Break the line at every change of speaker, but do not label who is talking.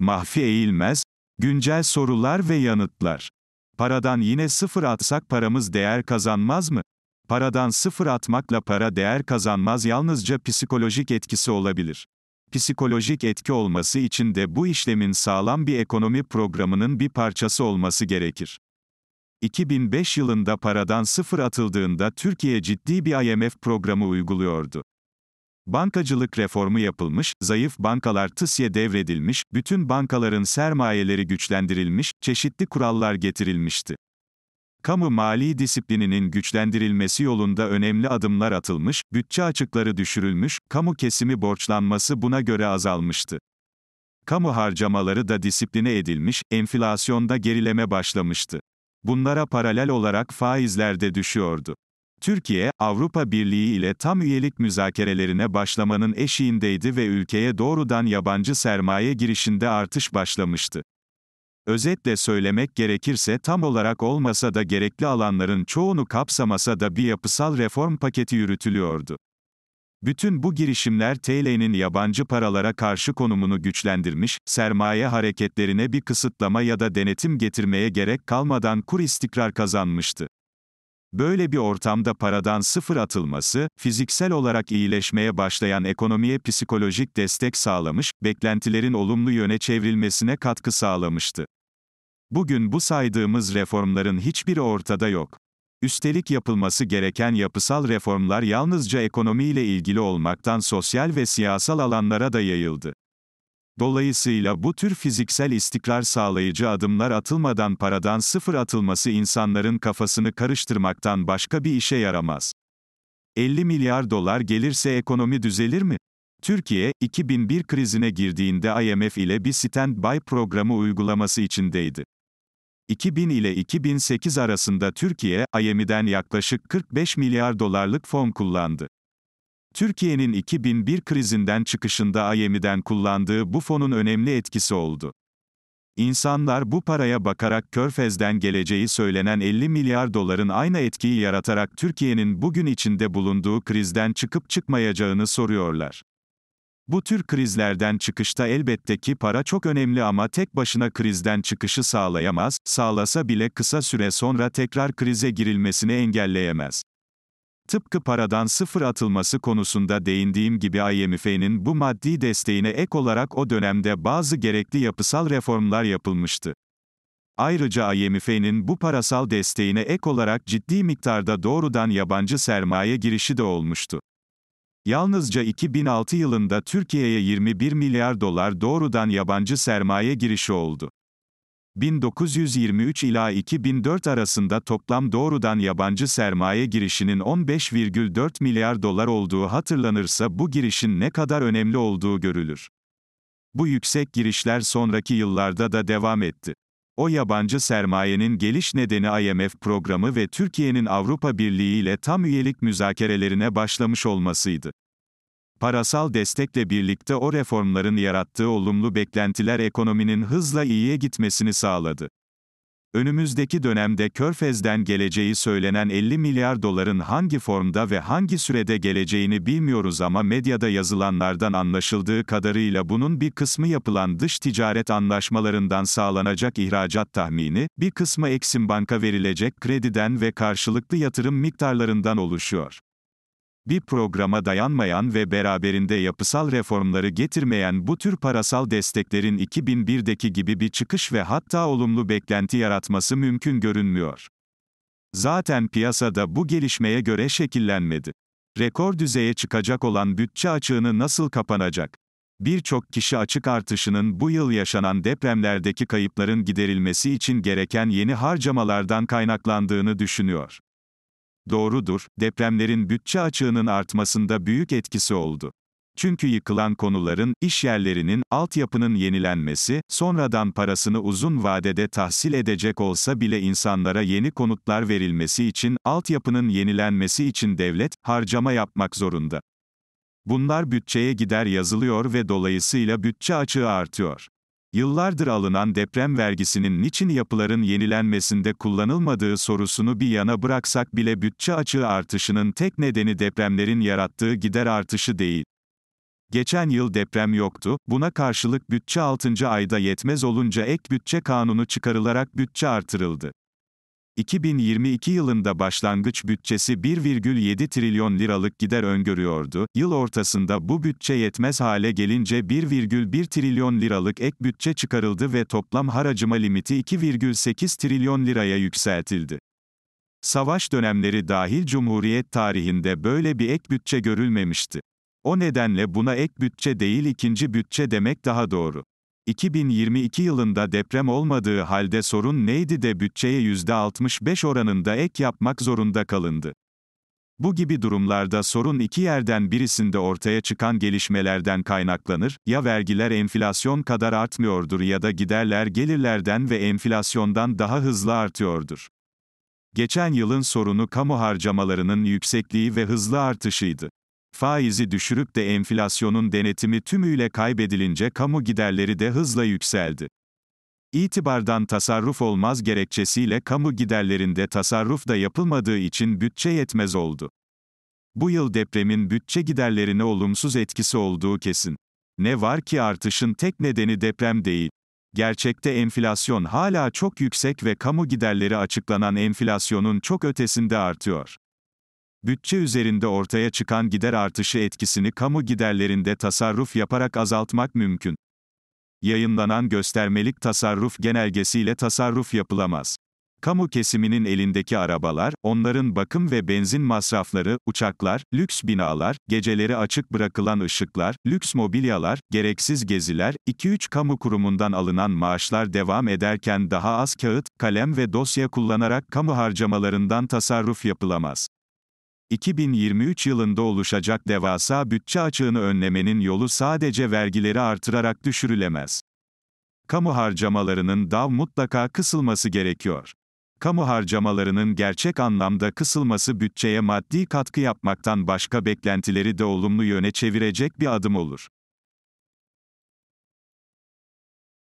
Mahfi eğilmez, güncel sorular ve yanıtlar. Paradan yine sıfır atsak paramız değer kazanmaz mı? Paradan sıfır atmakla para değer kazanmaz yalnızca psikolojik etkisi olabilir. Psikolojik etki olması için de bu işlemin sağlam bir ekonomi programının bir parçası olması gerekir. 2005 yılında paradan sıfır atıldığında Türkiye ciddi bir IMF programı uyguluyordu. Bankacılık reformu yapılmış, zayıf bankalar TSY'e devredilmiş, bütün bankaların sermayeleri güçlendirilmiş, çeşitli kurallar getirilmişti. Kamu mali disiplininin güçlendirilmesi yolunda önemli adımlar atılmış, bütçe açıkları düşürülmüş, kamu kesimi borçlanması buna göre azalmıştı. Kamu harcamaları da disipline edilmiş, enflasyonda gerileme başlamıştı. Bunlara paralel olarak faizler de düşüyordu. Türkiye, Avrupa Birliği ile tam üyelik müzakerelerine başlamanın eşiğindeydi ve ülkeye doğrudan yabancı sermaye girişinde artış başlamıştı. Özetle söylemek gerekirse tam olarak olmasa da gerekli alanların çoğunu kapsamasa da bir yapısal reform paketi yürütülüyordu. Bütün bu girişimler TL'nin yabancı paralara karşı konumunu güçlendirmiş, sermaye hareketlerine bir kısıtlama ya da denetim getirmeye gerek kalmadan kur istikrar kazanmıştı. Böyle bir ortamda paradan sıfır atılması, fiziksel olarak iyileşmeye başlayan ekonomiye psikolojik destek sağlamış, beklentilerin olumlu yöne çevrilmesine katkı sağlamıştı. Bugün bu saydığımız reformların hiçbiri ortada yok. Üstelik yapılması gereken yapısal reformlar yalnızca ekonomiyle ilgili olmaktan sosyal ve siyasal alanlara da yayıldı. Dolayısıyla bu tür fiziksel istikrar sağlayıcı adımlar atılmadan paradan sıfır atılması insanların kafasını karıştırmaktan başka bir işe yaramaz. 50 milyar dolar gelirse ekonomi düzelir mi? Türkiye, 2001 krizine girdiğinde IMF ile bir Stand By programı uygulaması içindeydi. 2000 ile 2008 arasında Türkiye, IMF'den yaklaşık 45 milyar dolarlık fon kullandı. Türkiye'nin 2001 krizinden çıkışında IMF'den kullandığı bu fonun önemli etkisi oldu. İnsanlar bu paraya bakarak Körfez'den geleceği söylenen 50 milyar doların aynı etkiyi yaratarak Türkiye'nin bugün içinde bulunduğu krizden çıkıp çıkmayacağını soruyorlar. Bu tür krizlerden çıkışta elbette ki para çok önemli ama tek başına krizden çıkışı sağlayamaz, sağlasa bile kısa süre sonra tekrar krize girilmesini engelleyemez. Tıpkı paradan sıfır atılması konusunda değindiğim gibi IMF'nin bu maddi desteğine ek olarak o dönemde bazı gerekli yapısal reformlar yapılmıştı. Ayrıca IMF'nin bu parasal desteğine ek olarak ciddi miktarda doğrudan yabancı sermaye girişi de olmuştu. Yalnızca 2006 yılında Türkiye'ye 21 milyar dolar doğrudan yabancı sermaye girişi oldu. 1923 ila 2004 arasında toplam doğrudan yabancı sermaye girişinin 15,4 milyar dolar olduğu hatırlanırsa bu girişin ne kadar önemli olduğu görülür. Bu yüksek girişler sonraki yıllarda da devam etti. O yabancı sermayenin geliş nedeni IMF programı ve Türkiye'nin Avrupa Birliği ile tam üyelik müzakerelerine başlamış olmasıydı. Parasal destekle birlikte o reformların yarattığı olumlu beklentiler ekonominin hızla iyiye gitmesini sağladı. Önümüzdeki dönemde Körfez'den geleceği söylenen 50 milyar doların hangi formda ve hangi sürede geleceğini bilmiyoruz ama medyada yazılanlardan anlaşıldığı kadarıyla bunun bir kısmı yapılan dış ticaret anlaşmalarından sağlanacak ihracat tahmini, bir kısmı Eksim Bank'a verilecek krediden ve karşılıklı yatırım miktarlarından oluşuyor bir programa dayanmayan ve beraberinde yapısal reformları getirmeyen bu tür parasal desteklerin 2001'deki gibi bir çıkış ve hatta olumlu beklenti yaratması mümkün görünmüyor. Zaten piyasada bu gelişmeye göre şekillenmedi. Rekor düzeye çıkacak olan bütçe açığını nasıl kapanacak? Birçok kişi açık artışının bu yıl yaşanan depremlerdeki kayıpların giderilmesi için gereken yeni harcamalardan kaynaklandığını düşünüyor. Doğrudur, depremlerin bütçe açığının artmasında büyük etkisi oldu. Çünkü yıkılan konuların, iş yerlerinin, altyapının yenilenmesi, sonradan parasını uzun vadede tahsil edecek olsa bile insanlara yeni konutlar verilmesi için, altyapının yenilenmesi için devlet, harcama yapmak zorunda. Bunlar bütçeye gider yazılıyor ve dolayısıyla bütçe açığı artıyor. Yıllardır alınan deprem vergisinin niçin yapıların yenilenmesinde kullanılmadığı sorusunu bir yana bıraksak bile bütçe açığı artışının tek nedeni depremlerin yarattığı gider artışı değil. Geçen yıl deprem yoktu, buna karşılık bütçe 6. ayda yetmez olunca ek bütçe kanunu çıkarılarak bütçe artırıldı. 2022 yılında başlangıç bütçesi 1,7 trilyon liralık gider öngörüyordu. Yıl ortasında bu bütçe yetmez hale gelince 1,1 trilyon liralık ek bütçe çıkarıldı ve toplam harcama limiti 2,8 trilyon liraya yükseltildi. Savaş dönemleri dahil Cumhuriyet tarihinde böyle bir ek bütçe görülmemişti. O nedenle buna ek bütçe değil ikinci bütçe demek daha doğru. 2022 yılında deprem olmadığı halde sorun neydi de bütçeye %65 oranında ek yapmak zorunda kalındı. Bu gibi durumlarda sorun iki yerden birisinde ortaya çıkan gelişmelerden kaynaklanır, ya vergiler enflasyon kadar artmıyordur ya da giderler gelirlerden ve enflasyondan daha hızlı artıyordur. Geçen yılın sorunu kamu harcamalarının yüksekliği ve hızlı artışıydı faizi düşürüp de enflasyonun denetimi tümüyle kaybedilince kamu giderleri de hızla yükseldi. İtibardan tasarruf olmaz gerekçesiyle kamu giderlerinde tasarruf da yapılmadığı için bütçe yetmez oldu. Bu yıl depremin bütçe giderlerine olumsuz etkisi olduğu kesin. Ne var ki artışın tek nedeni deprem değil. Gerçekte enflasyon hala çok yüksek ve kamu giderleri açıklanan enflasyonun çok ötesinde artıyor bütçe üzerinde ortaya çıkan gider artışı etkisini kamu giderlerinde tasarruf yaparak azaltmak mümkün. Yayınlanan göstermelik tasarruf genelgesiyle tasarruf yapılamaz. Kamu kesiminin elindeki arabalar, onların bakım ve benzin masrafları, uçaklar, lüks binalar, geceleri açık bırakılan ışıklar, lüks mobilyalar, gereksiz geziler, 2-3 kamu kurumundan alınan maaşlar devam ederken daha az kağıt, kalem ve dosya kullanarak kamu harcamalarından tasarruf yapılamaz. 2023 yılında oluşacak devasa bütçe açığını önlemenin yolu sadece vergileri artırarak düşürülemez. Kamu harcamalarının daha mutlaka kısılması gerekiyor. Kamu harcamalarının gerçek anlamda kısılması bütçeye maddi katkı yapmaktan başka beklentileri de olumlu yöne çevirecek bir adım olur.